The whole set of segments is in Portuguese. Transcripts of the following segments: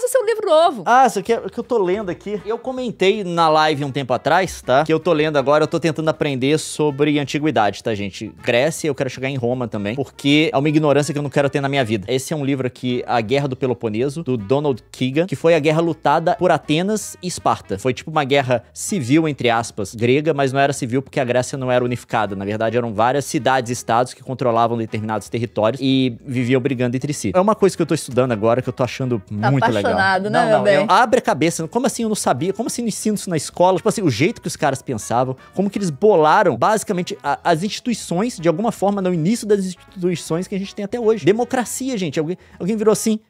possa ser um livro novo. Ah, isso aqui é o que eu tô lendo aqui. Eu comentei na live um tempo atrás, tá? Que eu tô lendo agora, eu tô tentando aprender sobre antiguidade, tá, gente? Grécia, eu quero chegar em Roma também, porque é uma ignorância que eu não quero ter na minha vida. Esse é um livro aqui, A Guerra do Peloponeso, do Donald Keegan, que foi a guerra lutada por Atenas e Esparta. Foi tipo uma guerra civil, entre aspas, grega, mas não era civil porque a Grécia não era unificada. Na verdade, eram várias cidades-estados que controlavam determinados territórios e viviam brigando entre si. É uma coisa que eu tô estudando agora que eu tô achando tá muito legal apaixonado, né, não, não, meu bem? Abre a cabeça. Como assim eu não sabia? Como assim eu não ensino isso na escola? Tipo assim, o jeito que os caras pensavam, como que eles bolaram, basicamente, a, as instituições, de alguma forma, no início das instituições que a gente tem até hoje. Democracia, gente. Alguém, alguém virou assim,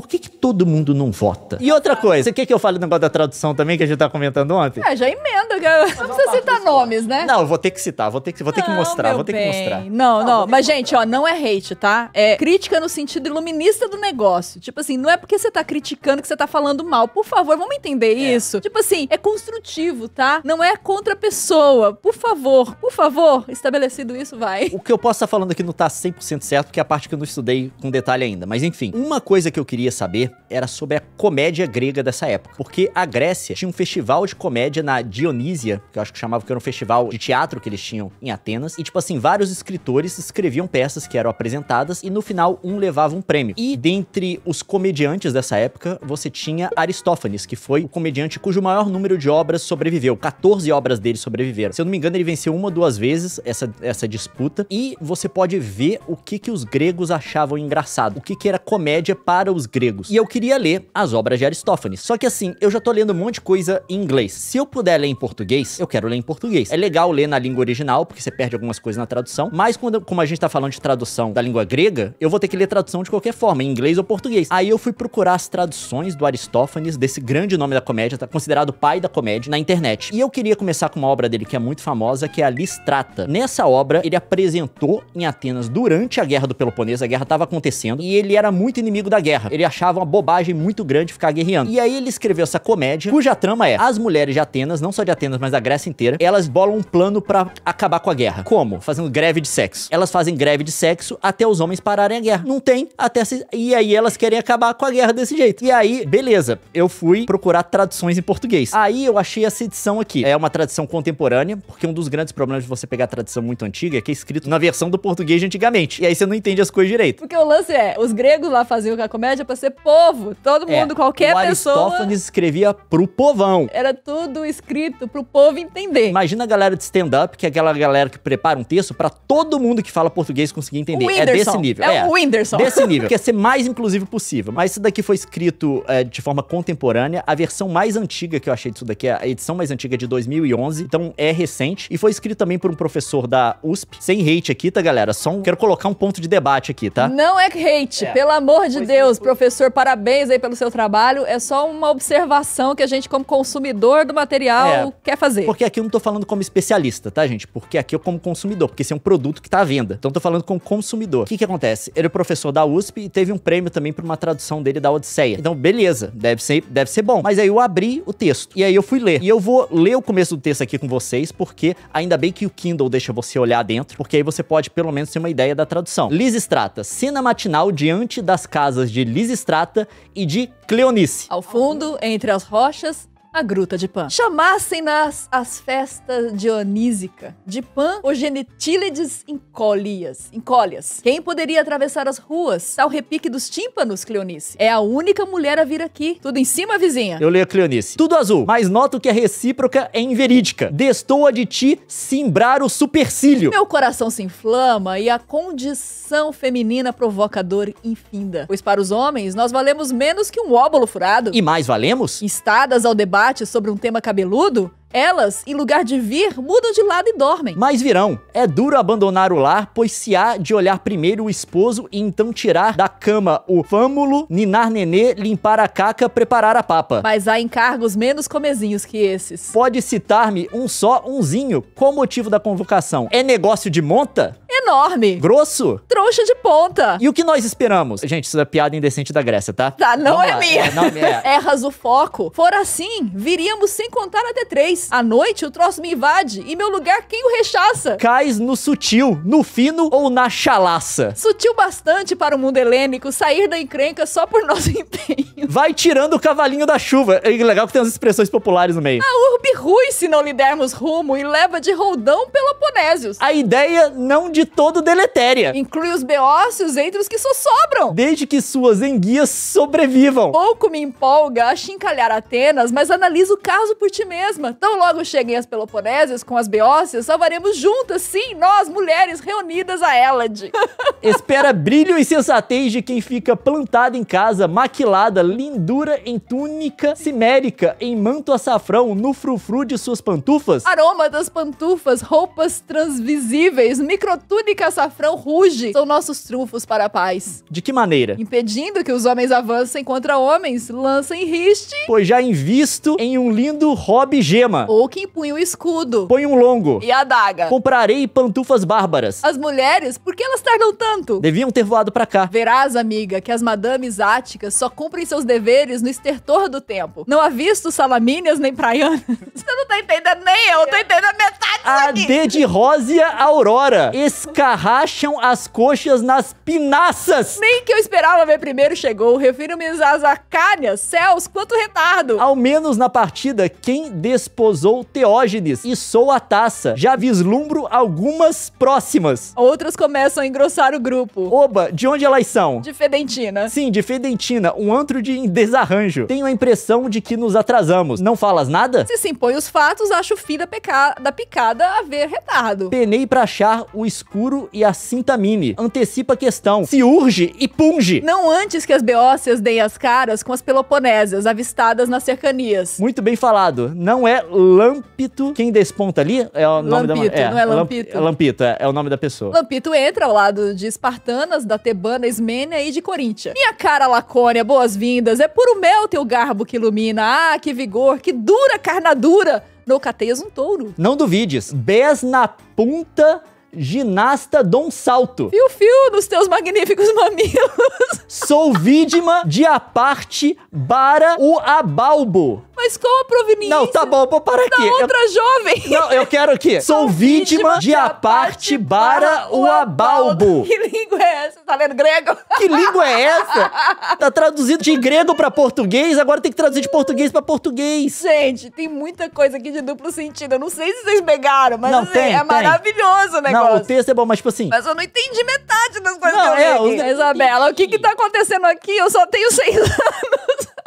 por que, que todo mundo não vota? E outra coisa, o que, que eu falo no negócio da tradução também, que a gente tá comentando ontem? É, já emenda, não precisa citar nomes, né? Não, eu vou ter que citar, vou ter que, vou ter não, que mostrar, vou ter bem. que mostrar. Não, não, não mas gente, ó, não é hate, tá? É crítica no sentido iluminista do negócio. Tipo assim, não é porque você tá criticando que você tá falando mal. Por favor, vamos entender é. isso? Tipo assim, é construtivo, tá? Não é contra a pessoa. Por favor, por favor, estabelecido isso, vai. O que eu posso estar tá falando aqui não tá 100% certo, porque é a parte que eu não estudei com detalhe ainda. Mas enfim, uma coisa que eu queria queria saber era sobre a comédia grega dessa época. Porque a Grécia tinha um festival de comédia na Dionísia, que eu acho que chamava que era um festival de teatro que eles tinham em Atenas. E, tipo assim, vários escritores escreviam peças que eram apresentadas e no final um levava um prêmio. E dentre os comediantes dessa época, você tinha Aristófanes, que foi o comediante cujo maior número de obras sobreviveu. 14 obras dele sobreviveram. Se eu não me engano, ele venceu uma ou duas vezes essa, essa disputa. E você pode ver o que, que os gregos achavam engraçado. O que, que era comédia para os gregos gregos. E eu queria ler as obras de Aristófanes. Só que assim, eu já tô lendo um monte de coisa em inglês. Se eu puder ler em português, eu quero ler em português. É legal ler na língua original, porque você perde algumas coisas na tradução, mas quando, como a gente tá falando de tradução da língua grega, eu vou ter que ler tradução de qualquer forma, em inglês ou português. Aí eu fui procurar as traduções do Aristófanes, desse grande nome da comédia, tá considerado pai da comédia, na internet. E eu queria começar com uma obra dele que é muito famosa, que é a Listrata. Nessa obra, ele apresentou em Atenas durante a Guerra do Peloponeso, a guerra tava acontecendo, e ele era muito inimigo da guerra. Ele ele achava uma bobagem muito grande ficar guerreando. E aí ele escreveu essa comédia, cuja trama é as mulheres de Atenas, não só de Atenas, mas da Grécia inteira, elas bolam um plano para acabar com a guerra. Como? Fazendo greve de sexo. Elas fazem greve de sexo até os homens pararem a guerra. Não tem até se... e aí elas querem acabar com a guerra desse jeito. E aí, beleza, eu fui procurar traduções em português. Aí eu achei essa edição aqui. É uma tradição contemporânea, porque um dos grandes problemas de você pegar tradição muito antiga é que é escrito na versão do português de antigamente. E aí você não entende as coisas direito. Porque o lance é, os gregos lá faziam a comédia pra ser povo. Todo é, mundo, qualquer o pessoa. Aristófanes escrevia pro povão. Era tudo escrito pro povo entender. Imagina a galera de stand-up, que é aquela galera que prepara um texto para todo mundo que fala português conseguir entender. O é desse nível. É, é o Whindersson. Desse nível. Quer é ser mais inclusivo possível. Mas isso daqui foi escrito é, de forma contemporânea. A versão mais antiga que eu achei disso daqui é a edição mais antiga de 2011. Então é recente. E foi escrito também por um professor da USP. Sem hate aqui, tá, galera? Só um... quero colocar um ponto de debate aqui, tá? Não é hate, é. pelo amor de Deus. professor professor, parabéns aí pelo seu trabalho. É só uma observação que a gente, como consumidor do material, é, quer fazer. Porque aqui eu não tô falando como especialista, tá, gente? Porque aqui eu como consumidor, porque esse é um produto que tá à venda. Então eu tô falando como consumidor. O que que acontece? Ele é professor da USP e teve um prêmio também pra uma tradução dele da Odisseia. Então, beleza, deve ser, deve ser bom. Mas aí eu abri o texto e aí eu fui ler. E eu vou ler o começo do texto aqui com vocês, porque ainda bem que o Kindle deixa você olhar dentro, porque aí você pode pelo menos ter uma ideia da tradução. Liz Strata, cena matinal diante das casas de Liz Lisistrata e de Cleonice. Ao fundo, entre as rochas, a Gruta de Pan. Chamassem-nas as festas dionísica de Pan ou genitílides incólias. Encolhas. Quem poderia atravessar as ruas? Tal repique dos tímpanos, Cleonice. É a única mulher a vir aqui. Tudo em cima, vizinha. Eu leio a Cleonice. Tudo azul, mas noto que a recíproca é inverídica. Destoa de ti simbrar o supercílio. Meu coração se inflama e a condição feminina provoca dor infinda. Pois para os homens, nós valemos menos que um óbolo furado. E mais valemos? Instadas ao debate debate sobre um tema cabeludo, elas, em lugar de vir, mudam de lado e dormem. Mas virão. É duro abandonar o lar, pois se há de olhar primeiro o esposo e então tirar da cama o fâmulo, ninar nenê, limpar a caca, preparar a papa. Mas há encargos menos comezinhos que esses. Pode citar-me um só, umzinho. Qual o motivo da convocação? É negócio de monta? Enorme. Grosso? Trouxa de ponta. E o que nós esperamos? Gente, isso é piada indecente da Grécia, tá? Tá, não, é, minha. É, não é. Erras o foco. For assim, viríamos sem contar até três. A à noite o troço me invade e meu lugar quem o rechaça? Cais no sutil, no fino ou na chalaça? Sutil bastante para o mundo helênico sair da encrenca só por nosso empenho. Vai tirando o cavalinho da chuva. É legal que tem umas expressões populares no meio. A urbe rui se não lhe dermos rumo e leva de roldão Peloponésios. A ideia não de todo deletéria. Inclui os beócios entre os que só sobram. Desde que suas enguias sobrevivam. Pouco me empolga achincalhar Atenas, mas analisa o caso por ti mesma. Tão Tão logo cheguem as Peloponésias com as Beócias, salvaremos juntas, sim, nós, mulheres, reunidas a Elade. Espera brilho e sensatez de quem fica plantada em casa, maquilada, lindura em túnica simérica, em manto açafrão, no frufru de suas pantufas. Aroma das pantufas, roupas transvisíveis, microtúnica açafrão ruge, são nossos trufos para a paz. De que maneira? Impedindo que os homens avancem contra homens, lançam riste. Pois já invisto em um lindo hobby gema arma. Ou quem punha o escudo. Põe um longo. E a adaga. Comprarei pantufas bárbaras. As mulheres, por que elas tardam tanto? Deviam ter voado para cá. Verás, amiga, que as madames áticas só cumprem seus deveres no estertor do tempo. Não há visto salamíneas nem praianas. Você não tá entendendo nem eu, tô entendendo metade a disso A D de Rósia é Aurora. Escarracham as coxas nas pinaças. Nem que eu esperava ver primeiro chegou. Refiro-me às acáneas. Céus, quanto retardo. Ao menos na partida, quem despojou esposou Teógenes e sou a taça. Já vislumbro algumas próximas. Outras começam a engrossar o grupo. Oba, de onde elas são? De Fedentina. Sim, de Fedentina, um antro de desarranjo. Tenho a impressão de que nos atrasamos. Não falas nada? Se se impõe os fatos, acho o fim da, picada da picada retardo. Penei pra achar o escuro e a cinta mini. Antecipa a questão. Se urge e punge. Não antes que as beócias deem as caras com as Peloponésias avistadas nas cercanias. Muito bem falado. Não é Lampito. Quem desponta ali é o nome Lampito, da... É, não é Lampito. Lampito, é, é, o nome da pessoa. Lampito entra ao lado de espartanas, da Tebana, Ismênia e de Corinthians. Minha cara Lacônia, boas-vindas. É puro mel teu garbo que ilumina. Ah, que vigor, que dura carnadura. No cateias um touro. Não duvides. Bés na punta ginasta Dom Salto. o fio nos teus magníficos mamilos. Sou vítima de a parte para o abalbo. Mas qual a proveniência? Não, tá bom, vou parar aqui. Da outra eu... jovem. Não, eu quero aqui. Sou vítima de aparte para o abalbo. Que língua é essa? Tá lendo grego? Que língua é essa? Tá traduzido de grego para português, agora tem que traduzir de português para português. Gente, tem muita coisa aqui de duplo sentido. Eu não sei se vocês pegaram, mas não, assim, tem, é tem. maravilhoso o negócio. Não, o texto é bom, mas tipo assim... Mas eu não entendi metade das coisas não, que eu é, li. Isabela, o que que tá acontecendo aqui? Eu só tenho seis anos.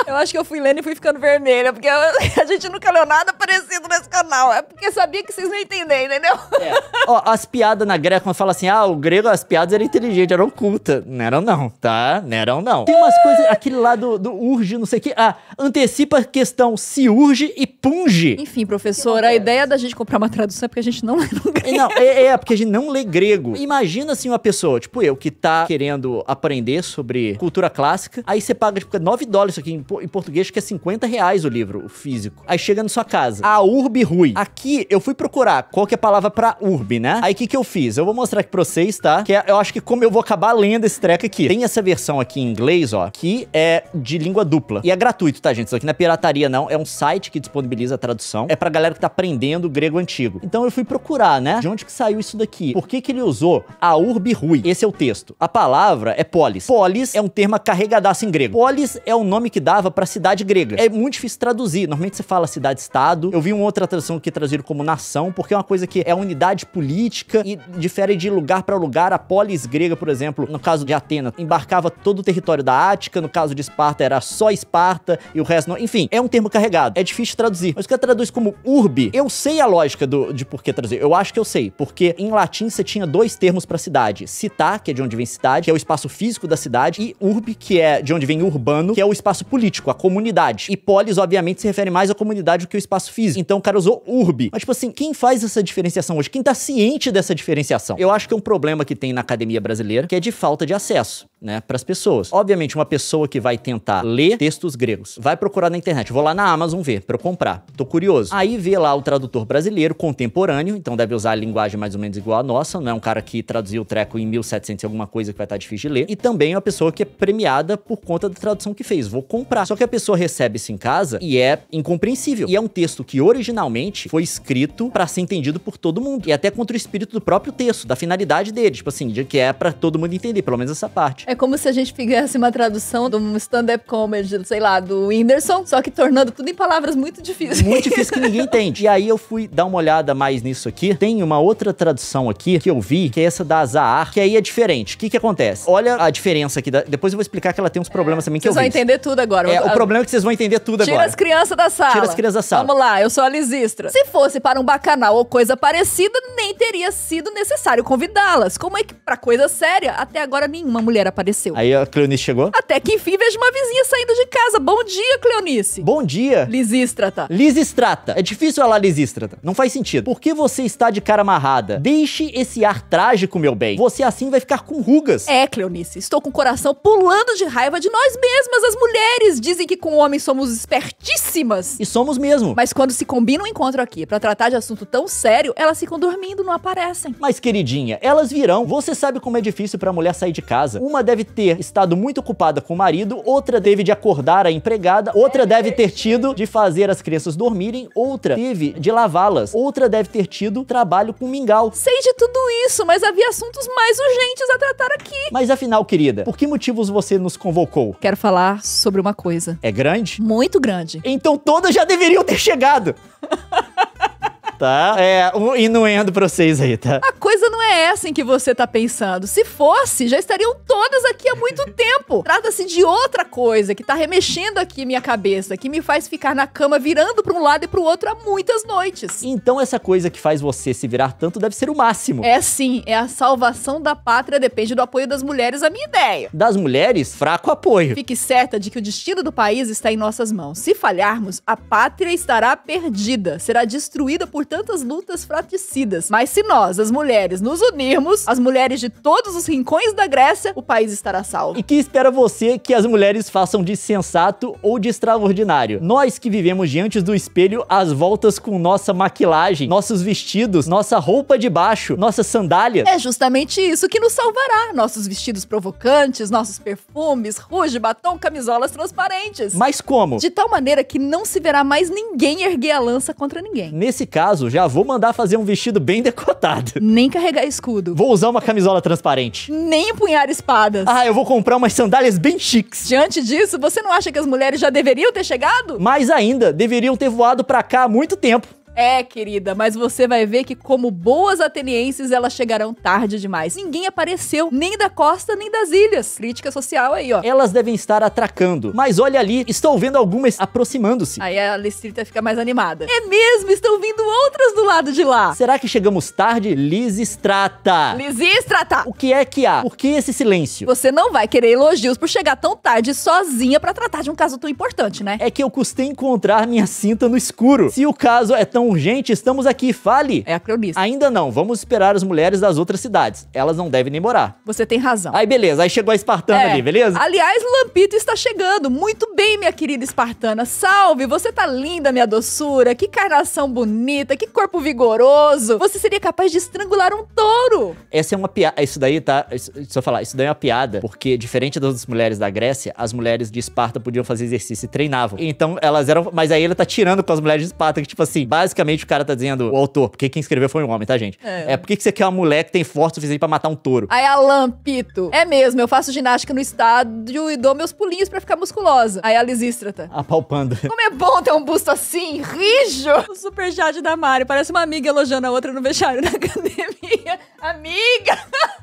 Eu acho que eu fui lendo e fui ficando vermelha, porque eu, a gente nunca leu nada parecido nesse canal. É porque sabia que vocês não entendem, entendeu? É. Ó, as piadas na Grécia, quando fala assim, ah, o grego, as piadas eram inteligentes, eram cultas. Não eram não, tá? Não eram não. Tem umas coisas, aquele lá do, do urge, não sei o quê. Ah, antecipa a questão se urge e punge. Enfim, professor, a ideia da gente comprar uma tradução é porque a gente não lê no grego. Não, é, é, porque a gente não lê grego. Imagina, assim, uma pessoa, tipo eu, que tá querendo aprender sobre cultura clássica, aí você paga, tipo, 9 dólares isso aqui em em português que é 50 reais o livro, o físico. Aí chega na sua casa. A Urbi Rui. Aqui eu fui procurar qual que é a palavra pra Urbi, né? Aí o que, que eu fiz? Eu vou mostrar aqui pra vocês, tá? Que é, eu acho que como eu vou acabar lendo esse treco aqui. Tem essa versão aqui em inglês, ó, que é de língua dupla. E é gratuito, tá, gente? Isso aqui não é pirataria, não. É um site que disponibiliza a tradução. É pra galera que tá aprendendo grego antigo. Então eu fui procurar, né? De onde que saiu isso daqui? Por que que ele usou a Urbi Rui? Esse é o texto. A palavra é polis. Polis é um termo carregadaço em grego. Polis é o nome que dá para a cidade grega. É muito difícil traduzir. Normalmente você fala cidade-estado. Eu vi uma outra tradução que traduziram como nação, porque é uma coisa que é unidade política e difere de lugar para lugar. A polis grega, por exemplo, no caso de Atena, embarcava todo o território da Ática, no caso de Esparta era só Esparta e o resto não. Enfim, é um termo carregado. É difícil traduzir. Mas o que traduz como urbe, eu sei a lógica do, de por que traduzir. Eu acho que eu sei, porque em latim você tinha dois termos para cidade: citar, que é de onde vem cidade, que é o espaço físico da cidade, e urbe, que é de onde vem urbano, que é o espaço político político, a comunidade. E polis, obviamente, se refere mais à comunidade do que ao espaço físico. Então o cara usou urbe. Mas, tipo assim, quem faz essa diferenciação hoje? Quem tá ciente dessa diferenciação? Eu acho que é um problema que tem na academia brasileira, que é de falta de acesso, né, para as pessoas. Obviamente, uma pessoa que vai tentar ler textos gregos, vai procurar na internet, vou lá na Amazon ver, para eu comprar, tô curioso. Aí vê lá o tradutor brasileiro, contemporâneo, então deve usar a linguagem mais ou menos igual à nossa, não é um cara que traduziu o treco em 1700 e alguma coisa que vai estar tá difícil de ler, e também é uma pessoa que é premiada por conta da tradução que fez, vou comprar comprar. Só que a pessoa recebe isso em casa e é incompreensível. E é um texto que originalmente foi escrito para ser entendido por todo mundo. E até contra o espírito do próprio texto, da finalidade dele. Tipo assim, de que é para todo mundo entender, pelo menos essa parte. É como se a gente fizesse uma tradução de um stand-up comedy, sei lá, do Whindersson, só que tornando tudo em palavras muito difíceis. Muito difícil que ninguém entende. E aí eu fui dar uma olhada mais nisso aqui. Tem uma outra tradução aqui que eu vi, que é essa da Azar, que aí é diferente. O que que acontece? Olha a diferença aqui. Da... Depois eu vou explicar que ela tem uns problemas é. também que eu vi. Vocês vão entender tudo agora, é, o problema é que vocês vão entender tudo Tira agora. Tira as crianças da sala. Tira as crianças da sala. Vamos lá, eu sou a Lisistra. Se fosse para um bacanal ou coisa parecida, nem teria sido necessário convidá-las. Como é que, pra coisa séria, até agora nenhuma mulher apareceu? Aí a Cleonice chegou. Até que enfim vejo uma vizinha saindo de casa. Bom dia, Cleonice. Bom dia. Lisistrata. Lisistrata. É difícil falar Lisistrata. Não faz sentido. Por que você está de cara amarrada? Deixe esse ar trágico, meu bem. Você assim vai ficar com rugas. É, Cleonice. Estou com o coração pulando de raiva de nós mesmas, as mulheres dizem que com homens somos espertíssimas. E somos mesmo. Mas quando se combina um encontro aqui para tratar de assunto tão sério, elas ficam dormindo, não aparecem. Mas queridinha, elas virão. Você sabe como é difícil para mulher sair de casa. Uma deve ter estado muito ocupada com o marido, outra teve de acordar a empregada, outra é deve ter tido de fazer as crianças dormirem, outra teve de lavá-las, outra deve ter tido trabalho com mingau. Sei de tudo isso, mas havia assuntos mais urgentes a tratar aqui. Mas afinal, querida, por que motivos você nos convocou? Quero falar sobre uma coisa coisa. É grande? Muito grande. Então todas já deveriam ter chegado. tá? É, um inuendo pra vocês aí, tá? A coisa não é essa em que você tá pensando. Se fosse, já estariam todas aqui há muito tempo. Trata-se de outra coisa que tá remexendo aqui minha cabeça, que me faz ficar na cama virando pra um lado e pro outro há muitas noites. Então essa coisa que faz você se virar tanto deve ser o máximo. É sim, é a salvação da pátria depende do apoio das mulheres, a minha ideia. Das mulheres, fraco apoio. Fique certa de que o destino do país está em nossas mãos. Se falharmos, a pátria estará perdida, será destruída por tantas lutas fratricidas. Mas se nós, as mulheres, nos unirmos, as mulheres de todos os rincões da Grécia, o país estará salvo. E que espera você que as mulheres façam de sensato ou de extraordinário? Nós que vivemos diante do espelho às voltas com nossa maquilagem, nossos vestidos, nossa roupa de baixo, nossa sandália. É justamente isso que nos salvará. Nossos vestidos provocantes, nossos perfumes, ruge, batom, camisolas transparentes. Mas como? De tal maneira que não se verá mais ninguém erguer a lança contra ninguém. Nesse caso, caso, já vou mandar fazer um vestido bem decotado. Nem carregar escudo. Vou usar uma camisola transparente. Nem empunhar espadas. Ah, eu vou comprar umas sandálias bem chiques. Diante disso, você não acha que as mulheres já deveriam ter chegado? Mais ainda, deveriam ter voado para cá há muito tempo. É, querida, mas você vai ver que, como boas atenienses, elas chegarão tarde demais. Ninguém apareceu, nem da costa, nem das ilhas. Crítica social aí, ó. Elas devem estar atracando. Mas olha ali, estou vendo algumas aproximando-se. Aí a Lestrita fica mais animada. É mesmo, estão vindo outras do lado de lá. Será que chegamos tarde? Lisistrata. Lisistrata! O que é que há? Por que esse silêncio? Você não vai querer elogios por chegar tão tarde sozinha para tratar de um caso tão importante, né? É que eu custei encontrar minha cinta no escuro. Se o caso é tão urgente, estamos aqui, fale. É a cronista. Ainda não, vamos esperar as mulheres das outras cidades. Elas não devem nem morar. Você tem razão. Aí beleza, aí chegou a espartana é. ali, beleza? Aliás, Lampito está chegando. Muito bem, minha querida espartana. Salve, você tá linda, minha doçura. Que carnação bonita, que corpo vigoroso. Você seria capaz de estrangular um touro. Essa é uma piada, isso daí tá, deixa eu falar, isso daí é uma piada, porque diferente das mulheres da Grécia, as mulheres de Esparta podiam fazer exercício e treinavam. Então elas eram, mas aí ele tá tirando com as mulheres de Esparta que tipo assim, basicamente basicamente o cara tá dizendo, o autor, porque quem escreveu foi um homem, tá, gente? É, é que você quer uma mulher que tem força suficiente pra matar um touro? Aí a Lampito, é mesmo, eu faço ginástica no estádio e dou meus pulinhos pra ficar musculosa. Aí a Lisístrata. Apalpando. Como é bom ter um busto assim, rijo. O jade da Mari, parece uma amiga elogiando a outra no vestiário da academia. Amiga!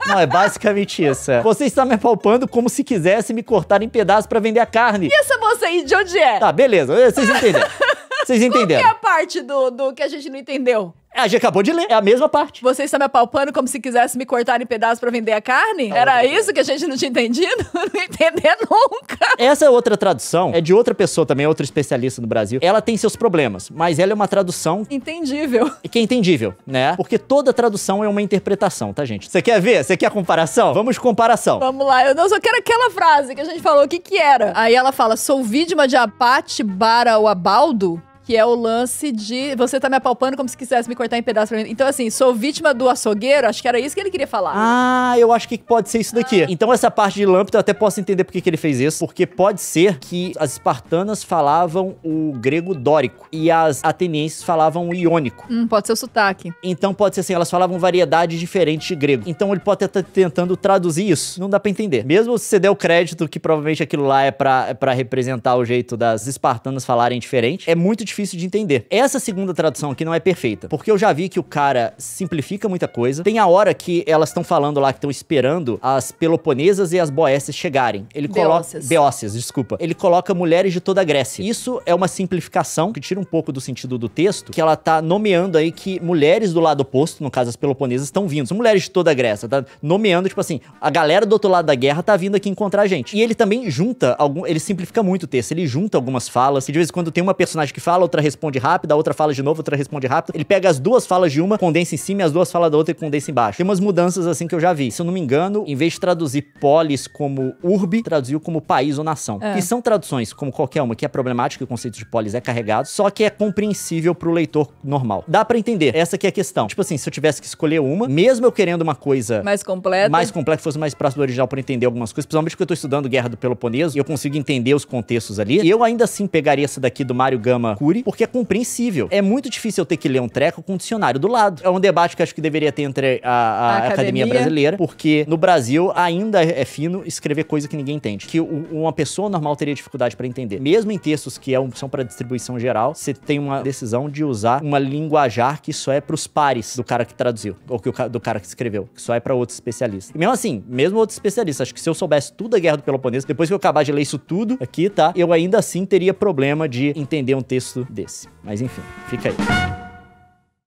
Não, é basicamente isso. É. Você está me apalpando como se quisesse me cortar em pedaços para vender a carne. E essa moça aí, de onde é? Tá, beleza, vocês entenderam. Vocês entenderam? Qual que é a parte do, do que a gente não entendeu? A gente acabou de ler, é a mesma parte. Vocês estão me apalpando como se quisesse me cortar em pedaços para vender a carne? Não, Era não. isso que a gente não tinha entendido? não entender nunca. Essa é outra tradução é de outra pessoa também, é outra especialista no Brasil. Ela tem seus problemas, mas ela é uma tradução entendível. E que é entendível, né? Porque toda tradução é uma interpretação, tá, gente? Você quer ver? Você quer a comparação? Vamos de comparação. Vamos lá. Eu não só quero aquela frase que a gente falou, o que que era? Aí ela fala: "Sou vítima de abate bara o abaldo" que é o lance de você tá me apalpando como se quisesse me cortar em pedaços. Então, assim, sou vítima do açougueiro, acho que era isso que ele queria falar. Ah, eu acho que pode ser isso daqui. Ah. Então, essa parte de lâmpada eu até posso entender por que, ele fez isso, porque pode ser que as espartanas falavam o grego dórico e as atenienses falavam o iônico. Hum, pode ser o sotaque. Então, pode ser assim, elas falavam variedades diferentes de grego. Então, ele pode estar tentando traduzir isso. Não dá pra entender. Mesmo se você der o crédito que provavelmente aquilo lá é para é pra representar o jeito das espartanas falarem diferente, é muito difícil difícil de entender. Essa segunda tradução aqui não é perfeita, porque eu já vi que o cara simplifica muita coisa. Tem a hora que elas estão falando lá que estão esperando as peloponesas e as boécias chegarem. Ele coloca beócias, desculpa. Ele coloca mulheres de toda a Grécia. Isso é uma simplificação que tira um pouco do sentido do texto, que ela tá nomeando aí que mulheres do lado oposto, no caso as peloponesas, estão vindo. São mulheres de toda a Grécia, tá nomeando tipo assim, a galera do outro lado da guerra tá vindo aqui encontrar a gente. E ele também junta algum, ele simplifica muito o texto, ele junta algumas falas, que de vez em quando tem uma personagem que fala, outra responde rápido, a outra fala de novo, outra responde rápido. Ele pega as duas falas de uma, condensa em cima e as duas falas da outra e condensa embaixo. Tem umas mudanças assim que eu já vi. Se eu não me engano, em vez de traduzir polis como urbe, traduziu como país ou nação. É. E são traduções, como qualquer uma, que é problemática, o conceito de polis é carregado, só que é compreensível pro leitor normal. Dá para entender. Essa que é a questão. Tipo assim, se eu tivesse que escolher uma, mesmo eu querendo uma coisa mais completa, mais completa, fosse mais próximo do original para entender algumas coisas, principalmente porque eu tô estudando Guerra do Peloponeso e eu consigo entender os contextos ali, eu ainda assim pegaria essa daqui do Mario Gama Cury porque é compreensível. É muito difícil eu ter que ler um treco com o um dicionário do lado. É um debate que acho que deveria ter entre a, a, a academia. academia. brasileira, porque no Brasil ainda é fino escrever coisa que ninguém entende, que uma pessoa normal teria dificuldade para entender. Mesmo em textos que é são para distribuição geral, você tem uma decisão de usar uma linguajar que só é para os pares do cara que traduziu, ou que o, do cara que escreveu, que só é para outros especialistas. E mesmo assim, mesmo outros especialistas, acho que se eu soubesse tudo da Guerra do Peloponeso, depois que eu acabar de ler isso tudo aqui, tá? Eu ainda assim teria problema de entender um texto desse. Mas enfim, fica aí.